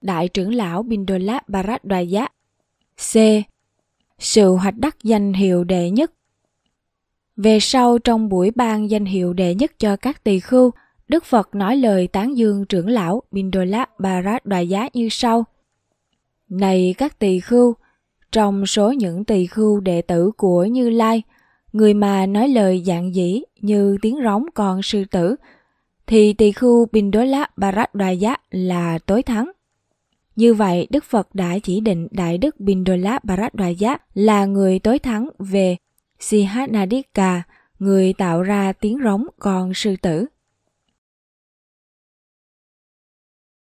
Đại trưởng lão Bindola Bharadwaja. C. Sự hoạch đắc danh hiệu đệ nhất Về sau trong buổi ban danh hiệu đệ nhất cho các tỳ khưu, Đức Phật nói lời tán dương trưởng lão Bindola Bharadwaja như sau. Này các tỳ khưu, trong số những tỳ khưu đệ tử của Như Lai, người mà nói lời dạng dĩ như tiếng rống con sư tử, thì tỳ khưu Bindola Bharadwaja là tối thắng. Như vậy, Đức Phật đã chỉ định Đại Đức Bindola Bharadwaja là người tối thắng về Sihanadika, người tạo ra tiếng rống con sư tử.